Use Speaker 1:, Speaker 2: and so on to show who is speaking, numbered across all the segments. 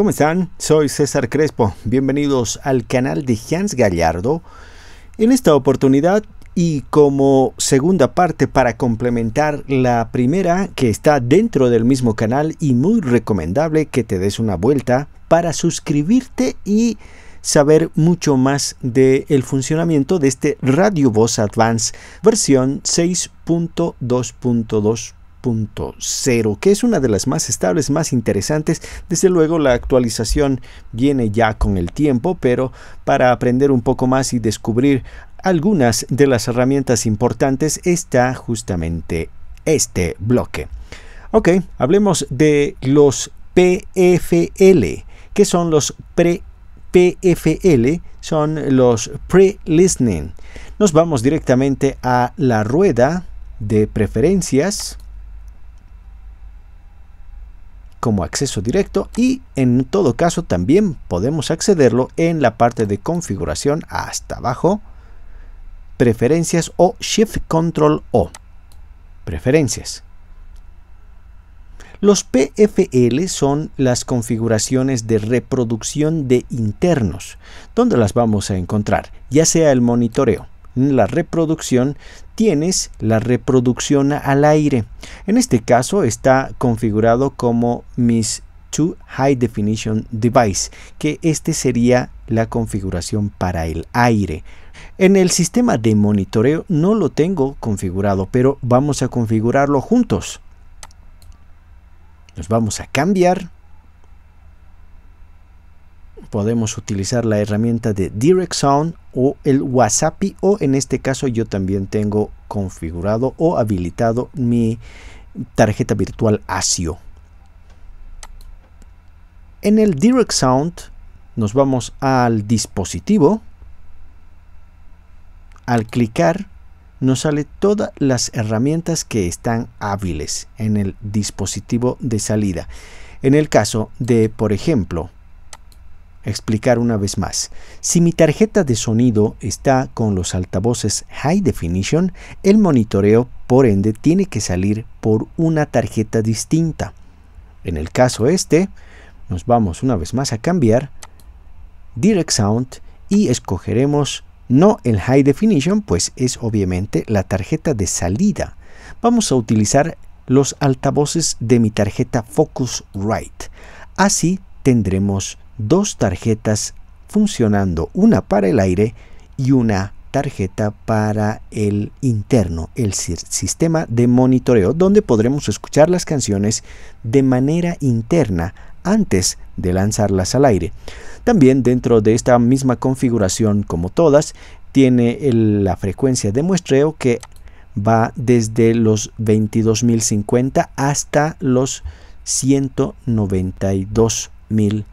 Speaker 1: ¿Cómo están? Soy César Crespo. Bienvenidos al canal de Hans Gallardo. En esta oportunidad y como segunda parte para complementar la primera que está dentro del mismo canal y muy recomendable que te des una vuelta para suscribirte y saber mucho más del funcionamiento de este Radio Voz Advance versión 6.2.2 cero que es una de las más estables, más interesantes. Desde luego la actualización viene ya con el tiempo, pero para aprender un poco más y descubrir algunas de las herramientas importantes está justamente este bloque. Ok, hablemos de los PFL, que son los pre PFL son los pre-listening. Nos vamos directamente a la rueda de preferencias como acceso directo y en todo caso también podemos accederlo en la parte de configuración hasta abajo, preferencias o shift control o preferencias. Los PFL son las configuraciones de reproducción de internos, donde las vamos a encontrar, ya sea el monitoreo, la reproducción, tienes la reproducción al aire. En este caso está configurado como mis to High Definition Device, que este sería la configuración para el aire. En el sistema de monitoreo no lo tengo configurado, pero vamos a configurarlo juntos. Nos vamos a cambiar podemos utilizar la herramienta de Direct Sound o el WhatsApp o en este caso yo también tengo configurado o habilitado mi tarjeta virtual ASIO. En el Direct Sound nos vamos al dispositivo. Al clicar nos sale todas las herramientas que están hábiles en el dispositivo de salida. En el caso de, por ejemplo, explicar una vez más. Si mi tarjeta de sonido está con los altavoces High Definition, el monitoreo, por ende, tiene que salir por una tarjeta distinta. En el caso este, nos vamos una vez más a cambiar Direct Sound y escogeremos no el High Definition, pues es obviamente la tarjeta de salida. Vamos a utilizar los altavoces de mi tarjeta Focusrite. Así tendremos dos tarjetas funcionando, una para el aire y una tarjeta para el interno, el sistema de monitoreo, donde podremos escuchar las canciones de manera interna antes de lanzarlas al aire. También dentro de esta misma configuración, como todas, tiene la frecuencia de muestreo que va desde los 22.050 hasta los 192.000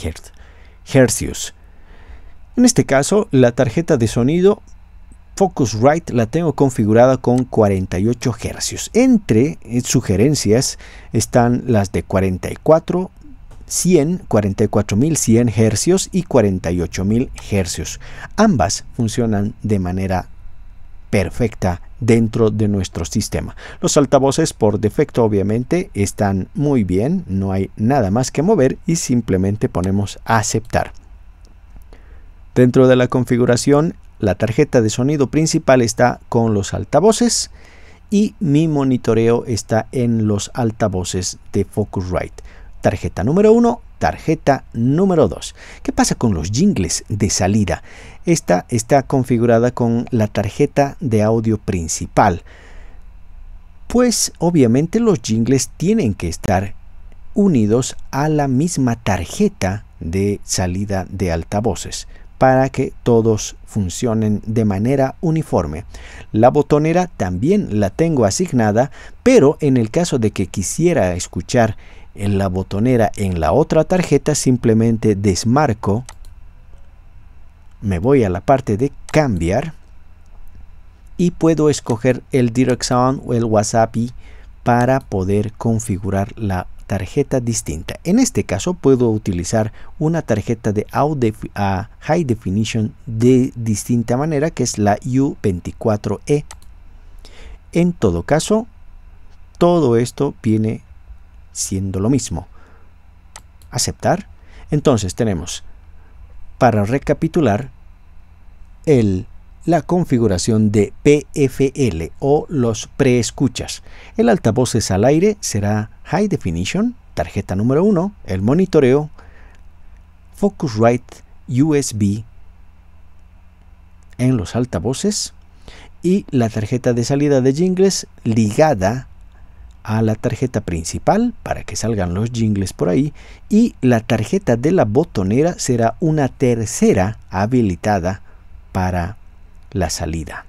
Speaker 1: Hertz, En este caso, la tarjeta de sonido Focusrite la tengo configurada con 48 hercios. Entre eh, sugerencias están las de 44, 100, 44100 Hz y 48000 hercios. Ambas funcionan de manera perfecta dentro de nuestro sistema. Los altavoces por defecto obviamente están muy bien, no hay nada más que mover y simplemente ponemos aceptar. Dentro de la configuración, la tarjeta de sonido principal está con los altavoces y mi monitoreo está en los altavoces de Focusrite. Tarjeta número 1, tarjeta número 2. ¿Qué pasa con los jingles de salida? Esta está configurada con la tarjeta de audio principal. Pues obviamente los jingles tienen que estar unidos a la misma tarjeta de salida de altavoces para que todos funcionen de manera uniforme. La botonera también la tengo asignada, pero en el caso de que quisiera escuchar en la botonera en la otra tarjeta simplemente desmarco me voy a la parte de cambiar y puedo escoger el direct sound o el wasabi para poder configurar la tarjeta distinta en este caso puedo utilizar una tarjeta de audio high definition de distinta manera que es la u24e en todo caso todo esto viene siendo lo mismo. ¿Aceptar? Entonces tenemos, para recapitular, el, la configuración de PFL o los preescuchas. El altavoces al aire será High Definition, tarjeta número 1, el monitoreo, Focusrite USB en los altavoces y la tarjeta de salida de jingles ligada a la tarjeta principal para que salgan los jingles por ahí y la tarjeta de la botonera será una tercera habilitada para la salida.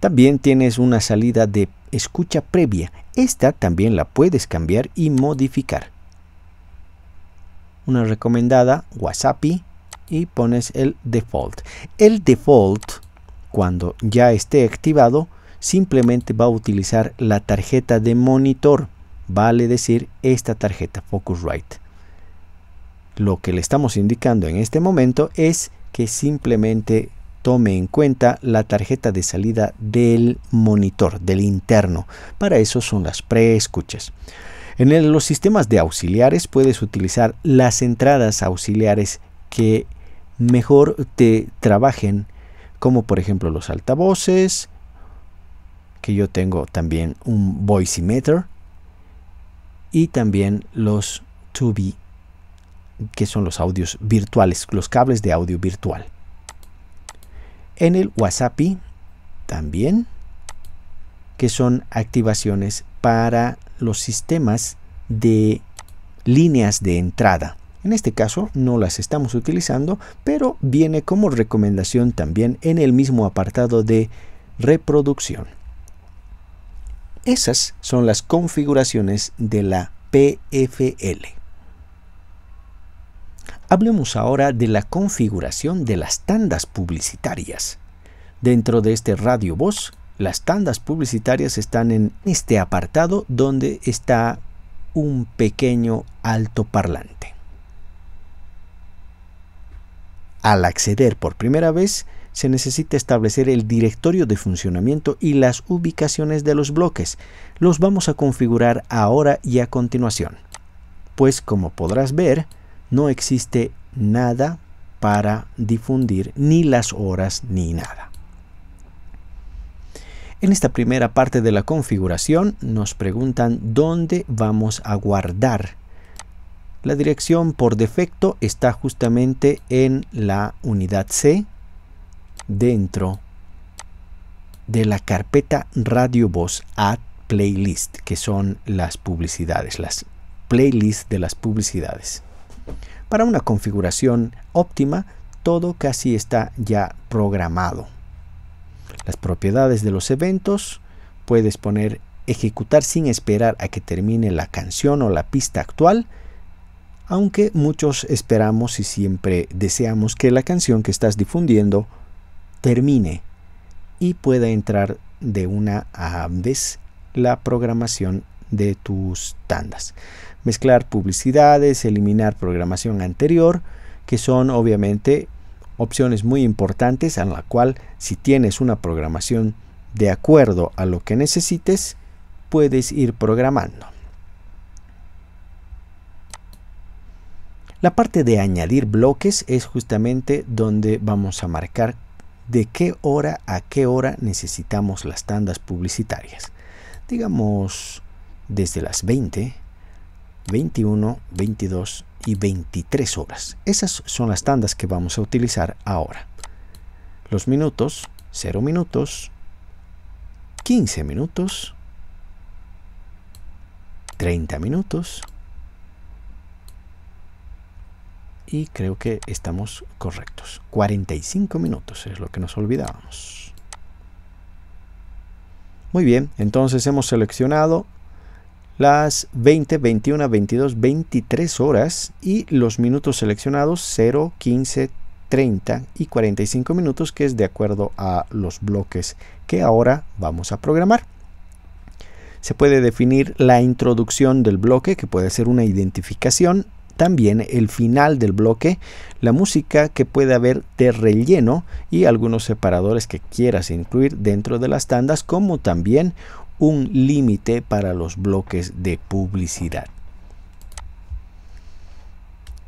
Speaker 1: También tienes una salida de escucha previa. Esta también la puedes cambiar y modificar. Una recomendada, WhatsApp y pones el default. El default, cuando ya esté activado, simplemente va a utilizar la tarjeta de monitor, vale decir esta tarjeta Focusrite. Lo que le estamos indicando en este momento es que simplemente tome en cuenta la tarjeta de salida del monitor, del interno. Para eso son las preescuchas. En los sistemas de auxiliares puedes utilizar las entradas auxiliares que mejor te trabajen, como por ejemplo los altavoces, que yo tengo también un voice meter y también los 2 que son los audios virtuales, los cables de audio virtual. En el WhatsApp también, que son activaciones para los sistemas de líneas de entrada. En este caso no las estamos utilizando, pero viene como recomendación también en el mismo apartado de reproducción. Esas son las configuraciones de la PFL. Hablemos ahora de la configuración de las tandas publicitarias. Dentro de este radio voz, las tandas publicitarias están en este apartado donde está un pequeño altoparlante. Al acceder por primera vez, se necesita establecer el directorio de funcionamiento y las ubicaciones de los bloques. Los vamos a configurar ahora y a continuación. Pues como podrás ver, no existe nada para difundir ni las horas ni nada. En esta primera parte de la configuración nos preguntan dónde vamos a guardar la dirección por defecto está justamente en la unidad C dentro de la carpeta Radio Voz Ad Playlist, que son las publicidades, las playlists de las publicidades. Para una configuración óptima, todo casi está ya programado. Las propiedades de los eventos, puedes poner ejecutar sin esperar a que termine la canción o la pista actual aunque muchos esperamos y siempre deseamos que la canción que estás difundiendo termine y pueda entrar de una a vez la programación de tus tandas. Mezclar publicidades, eliminar programación anterior, que son obviamente opciones muy importantes a la cual si tienes una programación de acuerdo a lo que necesites, puedes ir programando. La parte de añadir bloques es justamente donde vamos a marcar de qué hora a qué hora necesitamos las tandas publicitarias. Digamos desde las 20, 21, 22 y 23 horas. Esas son las tandas que vamos a utilizar ahora. Los minutos, 0 minutos, 15 minutos, 30 minutos, y creo que estamos correctos. 45 minutos es lo que nos olvidábamos. Muy bien, entonces hemos seleccionado las 20, 21, 22, 23 horas y los minutos seleccionados 0, 15, 30 y 45 minutos que es de acuerdo a los bloques que ahora vamos a programar. Se puede definir la introducción del bloque que puede ser una identificación también el final del bloque, la música que puede haber de relleno y algunos separadores que quieras incluir dentro de las tandas, como también un límite para los bloques de publicidad.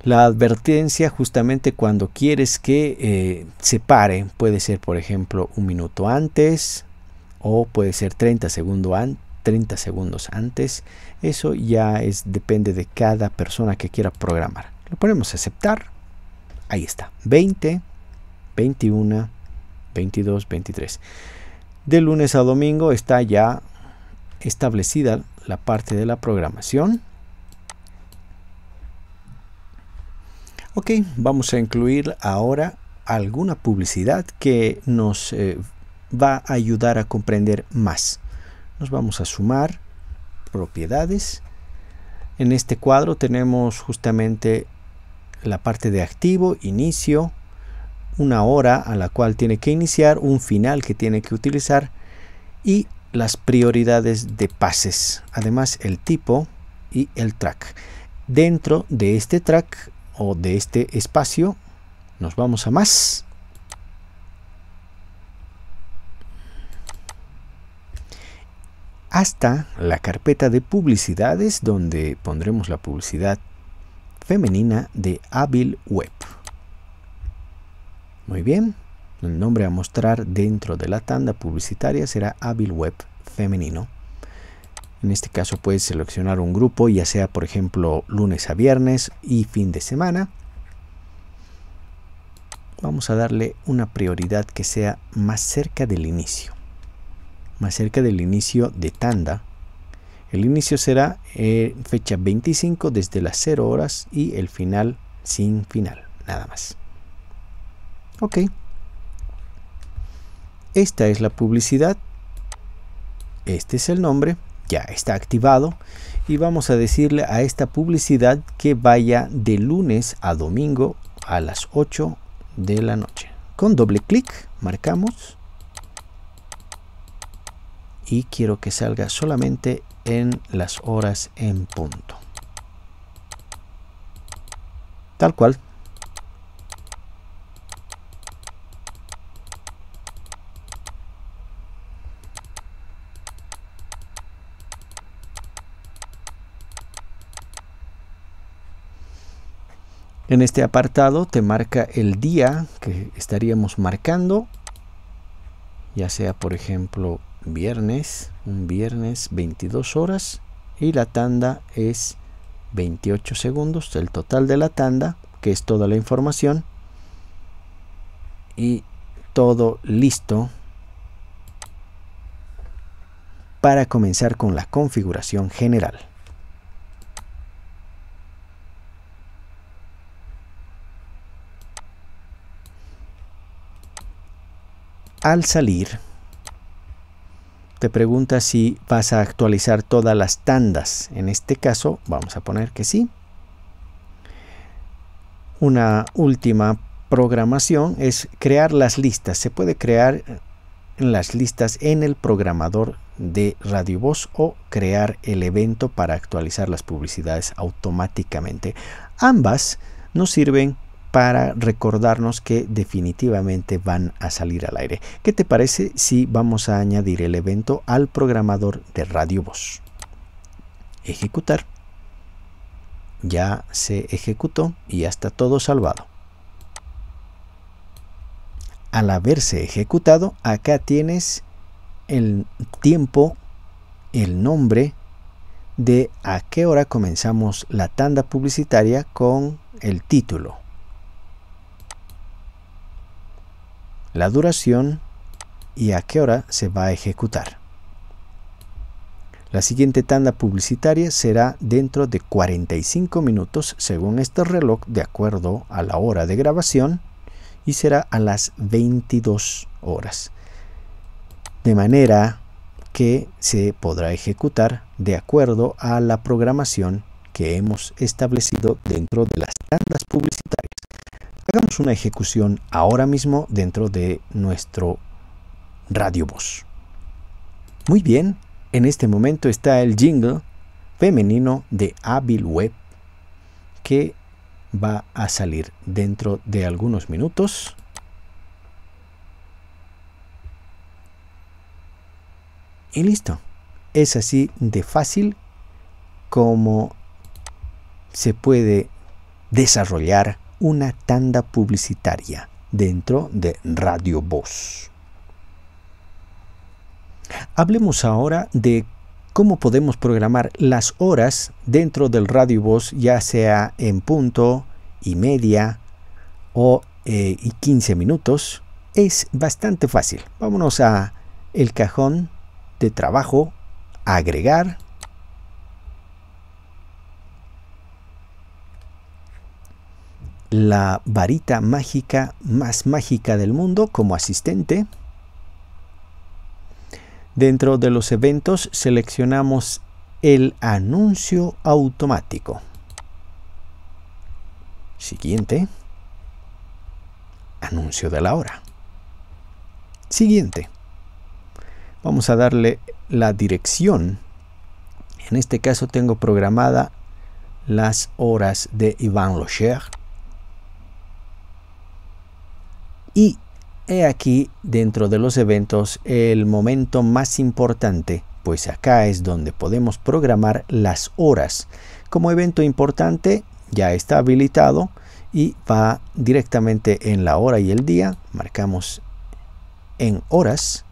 Speaker 1: La advertencia justamente cuando quieres que eh, se pare puede ser por ejemplo un minuto antes o puede ser 30 segundos antes. 30 segundos antes. Eso ya es, depende de cada persona que quiera programar. Lo ponemos aceptar. Ahí está. 20, 21, 22, 23. De lunes a domingo está ya establecida la parte de la programación. Ok, vamos a incluir ahora alguna publicidad que nos eh, va a ayudar a comprender más nos vamos a sumar propiedades. En este cuadro tenemos justamente la parte de activo, inicio, una hora a la cual tiene que iniciar, un final que tiene que utilizar y las prioridades de pases. Además el tipo y el track. Dentro de este track o de este espacio nos vamos a más está la carpeta de publicidades donde pondremos la publicidad femenina de Hábil Web. Muy bien, el nombre a mostrar dentro de la tanda publicitaria será Hábil Web femenino. En este caso puedes seleccionar un grupo, ya sea por ejemplo lunes a viernes y fin de semana. Vamos a darle una prioridad que sea más cerca del inicio acerca del inicio de tanda. El inicio será eh, fecha 25 desde las 0 horas y el final sin final, nada más. Ok. Esta es la publicidad. Este es el nombre. Ya está activado. Y vamos a decirle a esta publicidad que vaya de lunes a domingo a las 8 de la noche. Con doble clic marcamos y quiero que salga solamente en las horas en punto. Tal cual. En este apartado te marca el día que estaríamos marcando, ya sea por ejemplo viernes, un viernes 22 horas y la tanda es 28 segundos, el total de la tanda, que es toda la información y todo listo para comenzar con la configuración general. Al salir, te pregunta si vas a actualizar todas las tandas. En este caso, vamos a poner que sí. Una última programación es crear las listas. Se puede crear las listas en el programador de Radio Voz o crear el evento para actualizar las publicidades automáticamente. Ambas nos sirven para recordarnos que definitivamente van a salir al aire. ¿Qué te parece si vamos a añadir el evento al programador de Radio Voz? Ejecutar. Ya se ejecutó y ya está todo salvado. Al haberse ejecutado, acá tienes el tiempo, el nombre de a qué hora comenzamos la tanda publicitaria con el título la duración y a qué hora se va a ejecutar. La siguiente tanda publicitaria será dentro de 45 minutos según este reloj de acuerdo a la hora de grabación y será a las 22 horas. De manera que se podrá ejecutar de acuerdo a la programación que hemos establecido dentro de las tandas publicitarias. Hagamos una ejecución ahora mismo dentro de nuestro radio voz. Muy bien, en este momento está el jingle femenino de hábil Web que va a salir dentro de algunos minutos. Y listo. Es así de fácil como se puede desarrollar una tanda publicitaria dentro de Radio Voz. Hablemos ahora de cómo podemos programar las horas dentro del Radio Voz, ya sea en punto y media o eh, y 15 minutos. Es bastante fácil. Vámonos a el cajón de trabajo, agregar la varita mágica más mágica del mundo como asistente. Dentro de los eventos seleccionamos el anuncio automático. Siguiente. Anuncio de la hora. Siguiente. Vamos a darle la dirección. En este caso tengo programada las horas de Iván Locher Y he aquí, dentro de los eventos, el momento más importante, pues acá es donde podemos programar las horas. Como evento importante, ya está habilitado y va directamente en la hora y el día. Marcamos en horas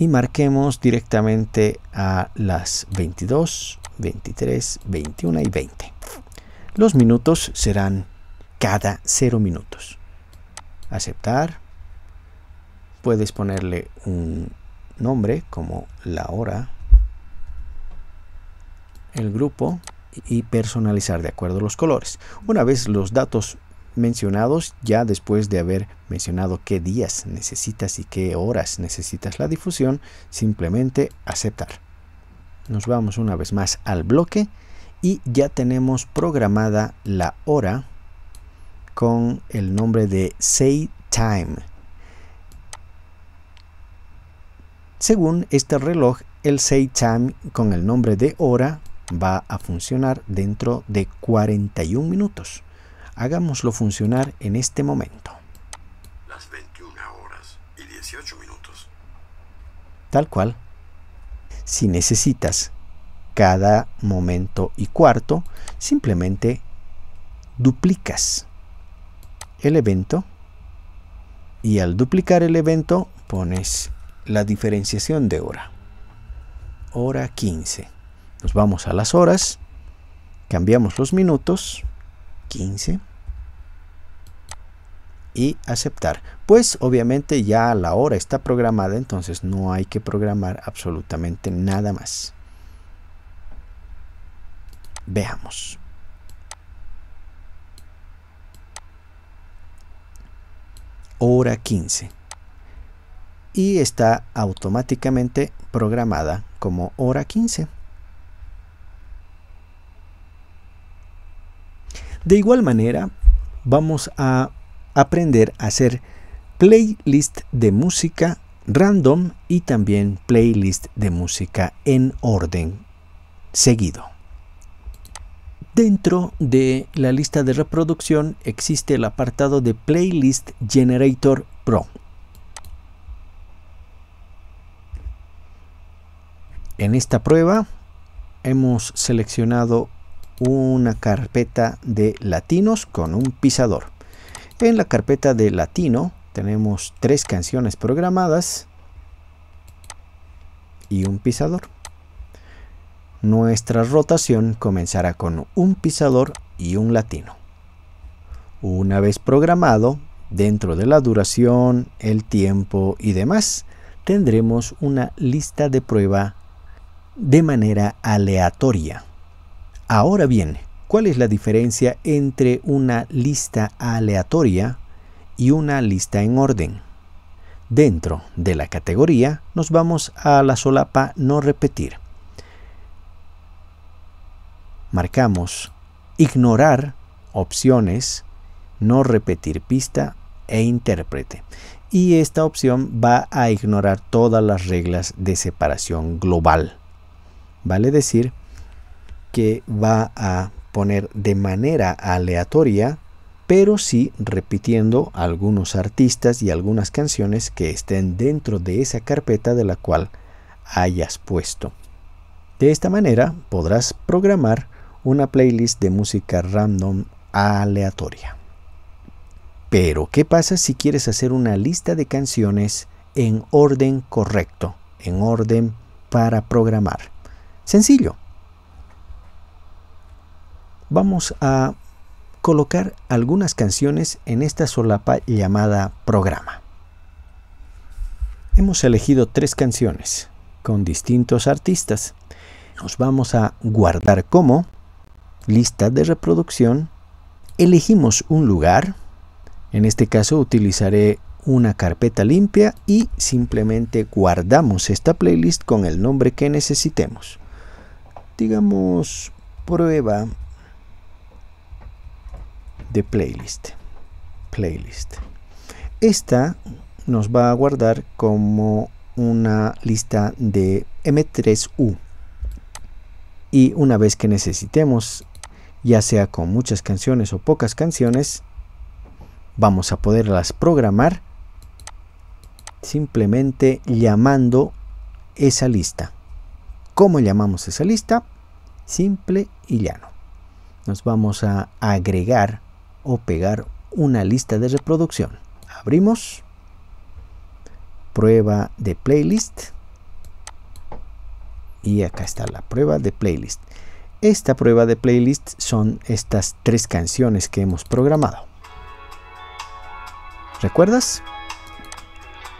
Speaker 1: y marquemos directamente a las 22, 23, 21 y 20. Los minutos serán cada 0 minutos aceptar. Puedes ponerle un nombre como la hora, el grupo y personalizar de acuerdo a los colores. Una vez los datos mencionados, ya después de haber mencionado qué días necesitas y qué horas necesitas la difusión, simplemente aceptar. Nos vamos una vez más al bloque y ya tenemos programada la hora con el nombre de Say Time. Según este reloj, el Say Time con el nombre de hora va a funcionar dentro de 41 minutos. Hagámoslo funcionar en este momento. Las 21 horas y 18 minutos. Tal cual. Si necesitas cada momento y cuarto, simplemente duplicas el evento y al duplicar el evento pones la diferenciación de hora. Hora 15. Nos vamos a las horas, cambiamos los minutos, 15 y aceptar. Pues obviamente ya la hora está programada, entonces no hay que programar absolutamente nada más. Veamos. hora 15 y está automáticamente programada como hora 15. De igual manera, vamos a aprender a hacer playlist de música random y también playlist de música en orden seguido. Dentro de la lista de reproducción existe el apartado de Playlist Generator Pro. En esta prueba hemos seleccionado una carpeta de latinos con un pisador. En la carpeta de latino tenemos tres canciones programadas y un pisador nuestra rotación comenzará con un pisador y un latino. Una vez programado, dentro de la duración, el tiempo y demás, tendremos una lista de prueba de manera aleatoria. Ahora bien, ¿cuál es la diferencia entre una lista aleatoria y una lista en orden? Dentro de la categoría nos vamos a la solapa no repetir marcamos ignorar opciones, no repetir pista e intérprete. Y esta opción va a ignorar todas las reglas de separación global. Vale decir que va a poner de manera aleatoria, pero sí repitiendo algunos artistas y algunas canciones que estén dentro de esa carpeta de la cual hayas puesto. De esta manera podrás programar una playlist de música random aleatoria. Pero, ¿qué pasa si quieres hacer una lista de canciones en orden correcto, en orden para programar? Sencillo. Vamos a colocar algunas canciones en esta solapa llamada programa. Hemos elegido tres canciones con distintos artistas. Nos vamos a guardar como lista de reproducción, elegimos un lugar, en este caso utilizaré una carpeta limpia y simplemente guardamos esta playlist con el nombre que necesitemos. Digamos prueba de playlist. Playlist. Esta nos va a guardar como una lista de M3U. Y una vez que necesitemos ya sea con muchas canciones o pocas canciones, vamos a poderlas programar simplemente llamando esa lista. ¿Cómo llamamos esa lista? Simple y llano. Nos vamos a agregar o pegar una lista de reproducción. Abrimos. Prueba de playlist. Y acá está la prueba de playlist. Esta prueba de playlist son estas tres canciones que hemos programado. ¿Recuerdas?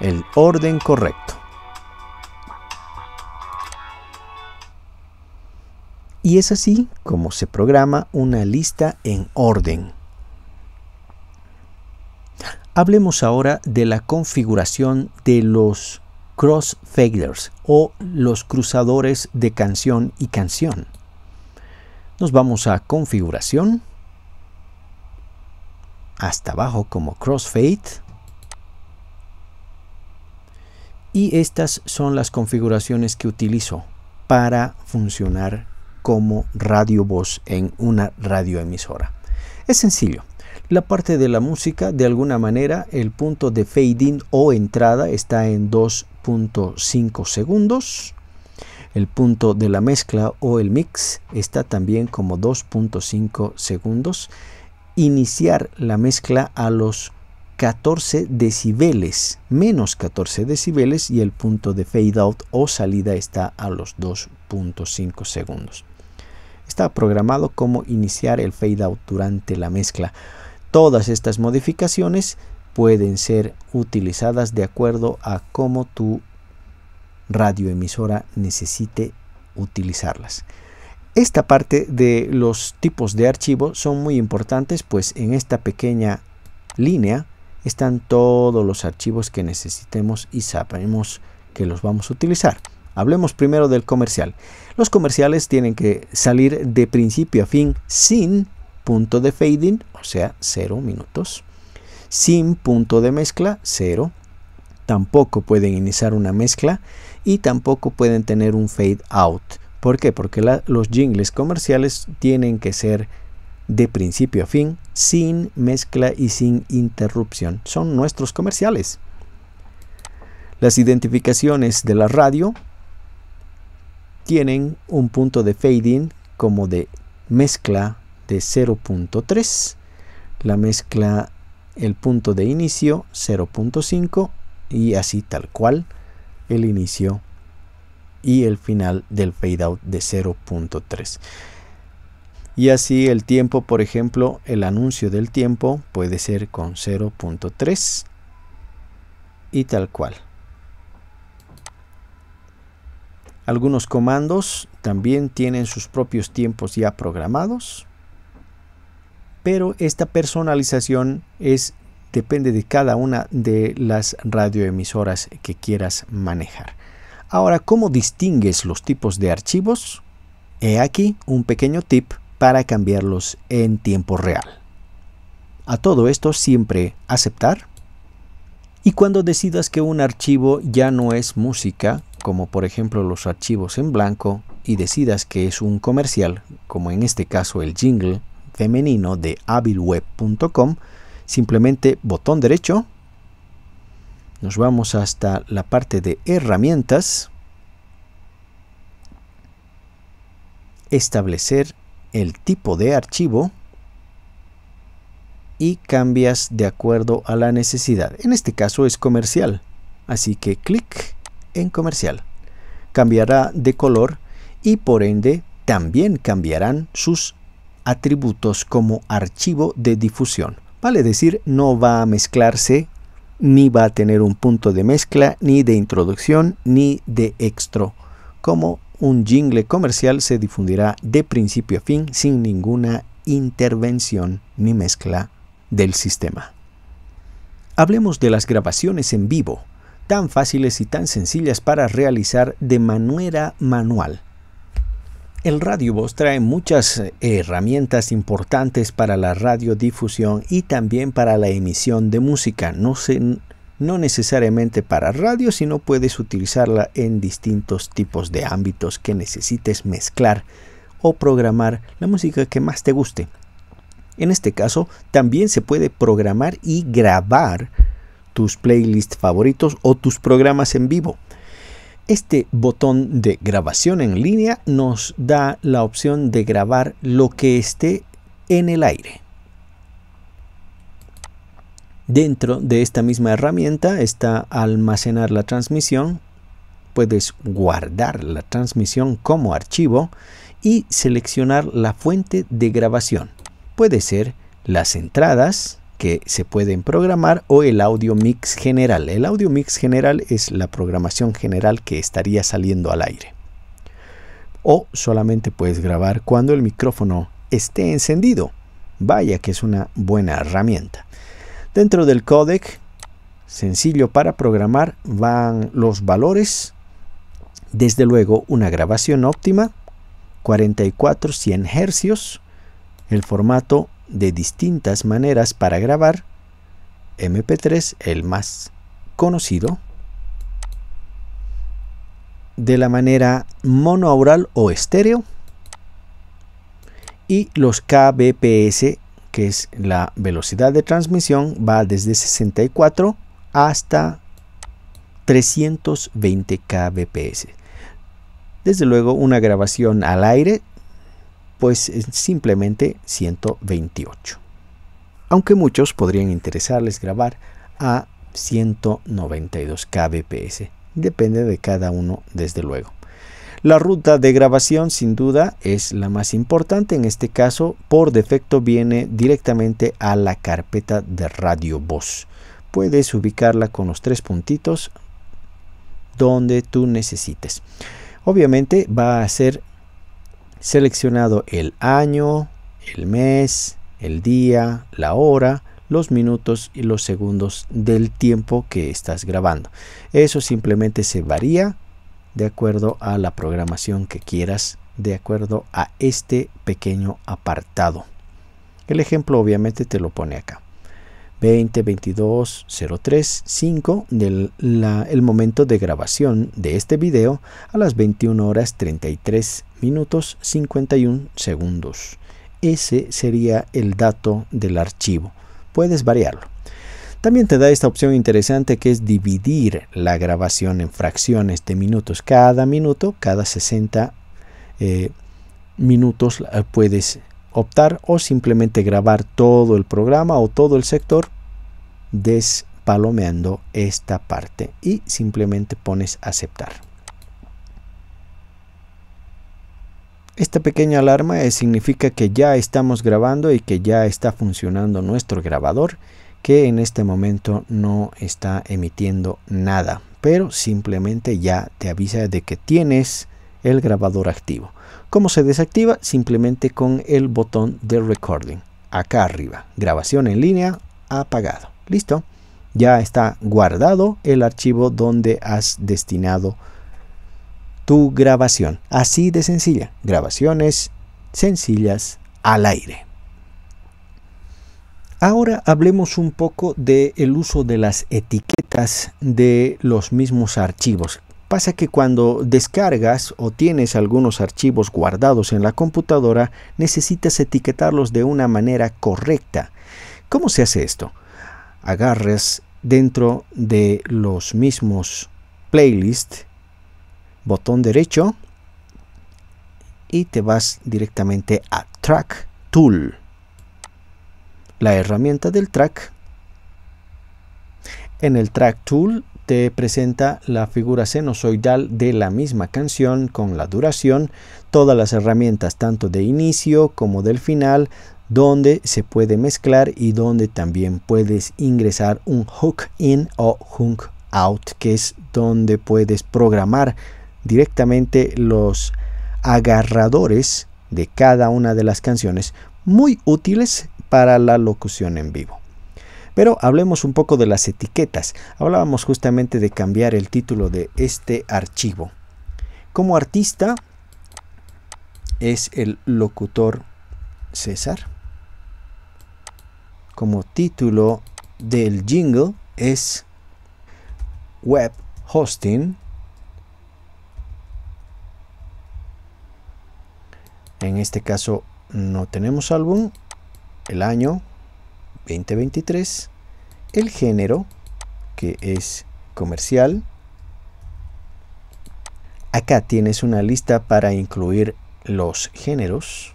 Speaker 1: El orden correcto. Y es así como se programa una lista en orden. Hablemos ahora de la configuración de los crossfaders o los cruzadores de canción y canción. Nos vamos a configuración. Hasta abajo como crossfade. Y estas son las configuraciones que utilizo para funcionar como radio voz en una radioemisora. Es sencillo. La parte de la música, de alguna manera, el punto de fading o entrada está en 2.5 segundos. El punto de la mezcla o el mix está también como 2.5 segundos. Iniciar la mezcla a los 14 decibeles, menos 14 decibeles y el punto de fade out o salida está a los 2.5 segundos. Está programado como iniciar el fade out durante la mezcla. Todas estas modificaciones pueden ser utilizadas de acuerdo a cómo tú radioemisora necesite utilizarlas. Esta parte de los tipos de archivo son muy importantes, pues en esta pequeña línea están todos los archivos que necesitemos y sabemos que los vamos a utilizar. Hablemos primero del comercial. Los comerciales tienen que salir de principio a fin sin punto de fading, o sea, 0 minutos. Sin punto de mezcla, 0. Tampoco pueden iniciar una mezcla y tampoco pueden tener un fade out. ¿Por qué? Porque los jingles comerciales tienen que ser de principio a fin, sin mezcla y sin interrupción. Son nuestros comerciales. Las identificaciones de la radio tienen un punto de fading como de mezcla de 0.3, la mezcla el punto de inicio 0.5 y así tal cual el inicio y el final del fade out de 0.3. Y así el tiempo, por ejemplo, el anuncio del tiempo puede ser con 0.3 y tal cual. Algunos comandos también tienen sus propios tiempos ya programados, pero esta personalización es depende de cada una de las radioemisoras que quieras manejar. Ahora, ¿cómo distingues los tipos de archivos? He aquí un pequeño tip para cambiarlos en tiempo real. A todo esto siempre aceptar. Y cuando decidas que un archivo ya no es música, como por ejemplo los archivos en blanco, y decidas que es un comercial, como en este caso el jingle femenino de habilweb.com, simplemente botón derecho, nos vamos hasta la parte de herramientas, establecer el tipo de archivo y cambias de acuerdo a la necesidad. En este caso es comercial, así que clic en comercial. Cambiará de color y por ende también cambiarán sus atributos como archivo de difusión. Vale decir, no va a mezclarse, ni va a tener un punto de mezcla, ni de introducción, ni de extro. Como un jingle comercial se difundirá de principio a fin sin ninguna intervención ni mezcla del sistema. Hablemos de las grabaciones en vivo, tan fáciles y tan sencillas para realizar de manera manual. El Radio trae muchas eh, herramientas importantes para la radiodifusión y también para la emisión de música. No, no necesariamente para radio, sino puedes utilizarla en distintos tipos de ámbitos que necesites mezclar o programar la música que más te guste. En este caso, también se puede programar y grabar tus playlists favoritos o tus programas en vivo. Este botón de grabación en línea nos da la opción de grabar lo que esté en el aire. Dentro de esta misma herramienta está almacenar la transmisión. Puedes guardar la transmisión como archivo y seleccionar la fuente de grabación. Puede ser las entradas, que se pueden programar o el audio mix general. El audio mix general es la programación general que estaría saliendo al aire. O solamente puedes grabar cuando el micrófono esté encendido. Vaya que es una buena herramienta. Dentro del codec, sencillo para programar, van los valores. Desde luego una grabación óptima, 44-100 Hz, el formato de distintas maneras para grabar MP3, el más conocido, de la manera monoaural o estéreo y los kbps que es la velocidad de transmisión va desde 64 hasta 320 kbps desde luego una grabación al aire pues eh, simplemente 128. Aunque muchos podrían interesarles grabar a 192 kbps, depende de cada uno desde luego. La ruta de grabación sin duda es la más importante, en este caso por defecto viene directamente a la carpeta de radio voz. Puedes ubicarla con los tres puntitos donde tú necesites. Obviamente va a ser seleccionado el año, el mes, el día, la hora, los minutos y los segundos del tiempo que estás grabando. Eso simplemente se varía de acuerdo a la programación que quieras, de acuerdo a este pequeño apartado. El ejemplo obviamente te lo pone acá. 20 22 03 5 del el momento de grabación de este video a las 21 horas 33 minutos 51 segundos. Ese sería el dato del archivo. Puedes variarlo. También te da esta opción interesante que es dividir la grabación en fracciones de minutos. Cada minuto, cada 60 eh, minutos eh, puedes optar o simplemente grabar todo el programa o todo el sector despalomeando esta parte y simplemente pones aceptar. Esta pequeña alarma significa que ya estamos grabando y que ya está funcionando nuestro grabador que en este momento no está emitiendo nada pero simplemente ya te avisa de que tienes el grabador activo. ¿Cómo se desactiva? Simplemente con el botón de recording. Acá arriba, grabación en línea, apagado. Listo. Ya está guardado el archivo donde has destinado tu grabación. Así de sencilla. Grabaciones sencillas al aire. Ahora hablemos un poco del el uso de las etiquetas de los mismos archivos. Pasa que cuando descargas o tienes algunos archivos guardados en la computadora, necesitas etiquetarlos de una manera correcta. ¿Cómo se hace esto? Agarras dentro de los mismos playlists, botón derecho, y te vas directamente a Track Tool, la herramienta del track. En el Track Tool te presenta la figura senozoidal de la misma canción con la duración, todas las herramientas tanto de inicio como del final, donde se puede mezclar y donde también puedes ingresar un hook in o hook out, que es donde puedes programar directamente los agarradores de cada una de las canciones, muy útiles para la locución en vivo. Pero hablemos un poco de las etiquetas. Hablábamos justamente de cambiar el título de este archivo. Como artista es el locutor César. Como título del jingle es web hosting en este caso no tenemos álbum el año 2023, el género, que es comercial. Acá tienes una lista para incluir los géneros.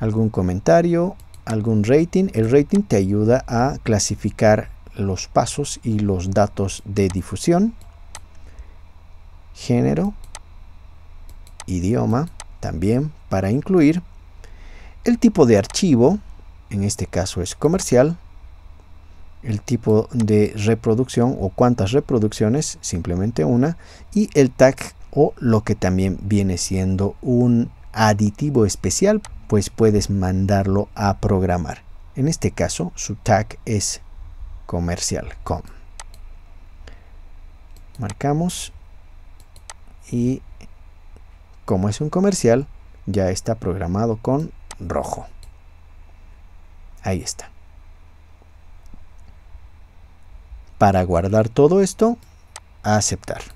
Speaker 1: Algún comentario, algún rating. El rating te ayuda a clasificar los pasos y los datos de difusión. Género, idioma, también para incluir. El tipo de archivo, en este caso es comercial, el tipo de reproducción o cuántas reproducciones, simplemente una, y el tag o lo que también viene siendo un aditivo especial, pues puedes mandarlo a programar. En este caso, su tag es comercial com. Marcamos y como es un comercial, ya está programado con rojo. Ahí está. Para guardar todo esto, aceptar.